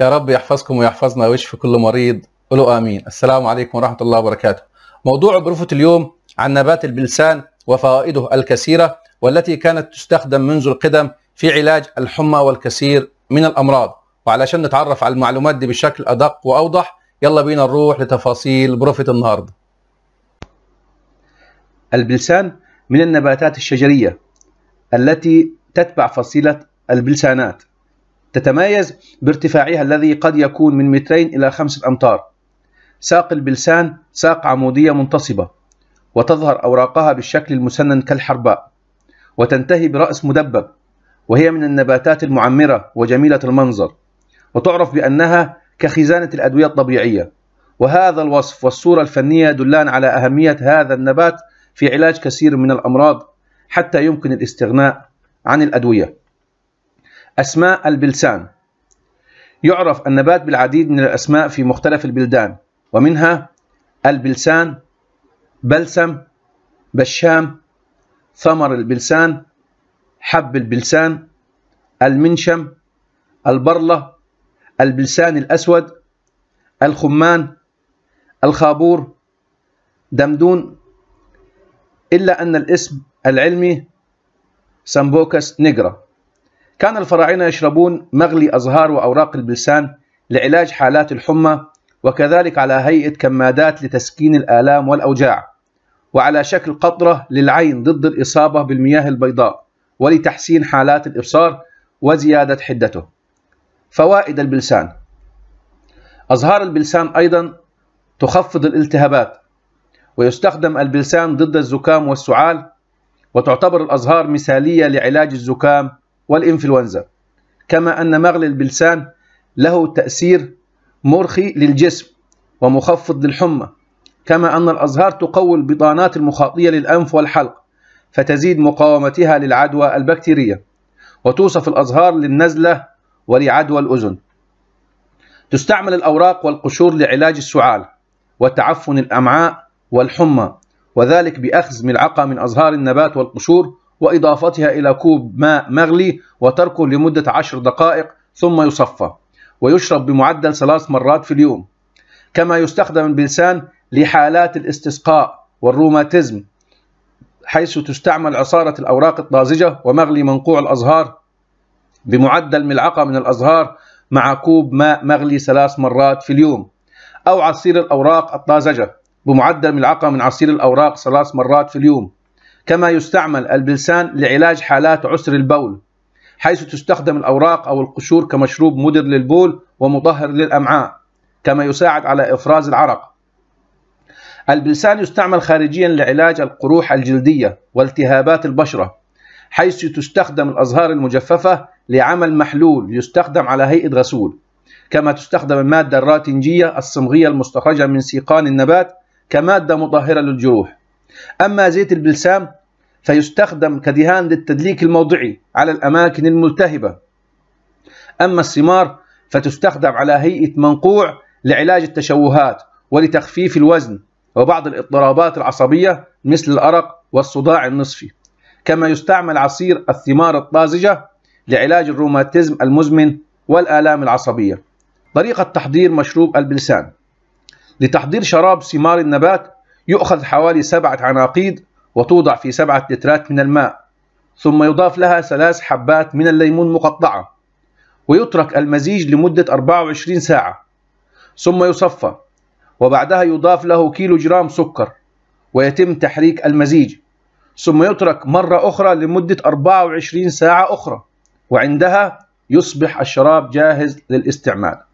يا رب يحفظكم ويحفظنا ويشفي كل مريض قولوا امين السلام عليكم ورحمه الله وبركاته موضوع برفة اليوم عن نبات البلسان وفوائده الكثيره والتي كانت تستخدم منذ القدم في علاج الحمى والكثير من الامراض وعلشان نتعرف على المعلومات دي بشكل ادق واوضح يلا بينا نروح لتفاصيل برفة النهارده البلسان من النباتات الشجريه التي تتبع فصيله البلسانات تتميز بارتفاعها الذي قد يكون من مترين إلى خمسة أمتار ساق البلسان ساق عمودية منتصبة وتظهر أوراقها بالشكل المسنن كالحرباء وتنتهي برأس مدبب وهي من النباتات المعمرة وجميلة المنظر وتعرف بأنها كخزانة الأدوية الطبيعية وهذا الوصف والصورة الفنية يدلان على أهمية هذا النبات في علاج كثير من الأمراض حتى يمكن الاستغناء عن الأدوية أسماء البلسان يعرف النبات بالعديد من الأسماء في مختلف البلدان ومنها البلسان بلسم بشام ثمر البلسان حب البلسان المنشم البرلة البلسان الأسود الخمان الخابور دمدون إلا أن الاسم العلمي سمبوكس نيجرا كان الفراعنة يشربون مغلي أزهار وأوراق البلسان لعلاج حالات الحمى وكذلك على هيئة كمادات لتسكين الآلام والأوجاع وعلى شكل قطرة للعين ضد الإصابة بالمياه البيضاء ولتحسين حالات الإبصار وزيادة حدته فوائد البلسان أزهار البلسان أيضا تخفض الالتهابات ويستخدم البلسان ضد الزكام والسعال وتعتبر الأزهار مثالية لعلاج الزكام والإنفلونزا كما أن مغلي البلسان له تأثير مرخي للجسم ومخفض للحمى كما أن الأزهار تقوي البطانات المخاطية للأنف والحلق فتزيد مقاومتها للعدوى البكتيرية وتوصف الأزهار للنزلة ولعدوى الأذن تستعمل الأوراق والقشور لعلاج السعال وتعفن الأمعاء والحمى وذلك بأخذ ملعقة من أزهار النبات والقشور وإضافتها إلى كوب ماء مغلي وتركه لمدة عشر دقائق ثم يصفى ويشرب بمعدل ثلاث مرات في اليوم كما يستخدم البلسان لحالات الاستسقاء والروماتيزم حيث تستعمل عصارة الأوراق الطازجة ومغلي منقوع الأزهار بمعدل ملعقة من الأزهار مع كوب ماء مغلي ثلاث مرات في اليوم أو عصير الأوراق الطازجة بمعدل ملعقة من عصير الأوراق ثلاث مرات في اليوم كما يستعمل البلسان لعلاج حالات عسر البول حيث تستخدم الأوراق أو القشور كمشروب مدر للبول ومطهر للأمعاء كما يساعد على إفراز العرق البلسان يستعمل خارجيا لعلاج القروح الجلدية والتهابات البشرة حيث تستخدم الأزهار المجففة لعمل محلول يستخدم على هيئة غسول كما تستخدم المادة الراتنجية الصمغية المستخرجة من سيقان النبات كمادة مطهرة للجروح أما زيت البلسام فيستخدم كدهان للتدليك الموضعي على الأماكن الملتهبة أما الثمار فتستخدم على هيئة منقوع لعلاج التشوهات ولتخفيف الوزن وبعض الاضطرابات العصبية مثل الأرق والصداع النصفي كما يستعمل عصير الثمار الطازجة لعلاج الروماتيزم المزمن والآلام العصبية طريقة تحضير مشروب البلسان لتحضير شراب ثمار النبات يؤخذ حوالي سبعة عناقيد وتوضع في سبعة لترات من الماء ثم يضاف لها ثلاث حبات من الليمون مقطعة ويترك المزيج لمدة 24 ساعة ثم يصفى وبعدها يضاف له كيلو جرام سكر ويتم تحريك المزيج ثم يترك مرة أخرى لمدة 24 ساعة أخرى وعندها يصبح الشراب جاهز للاستعمال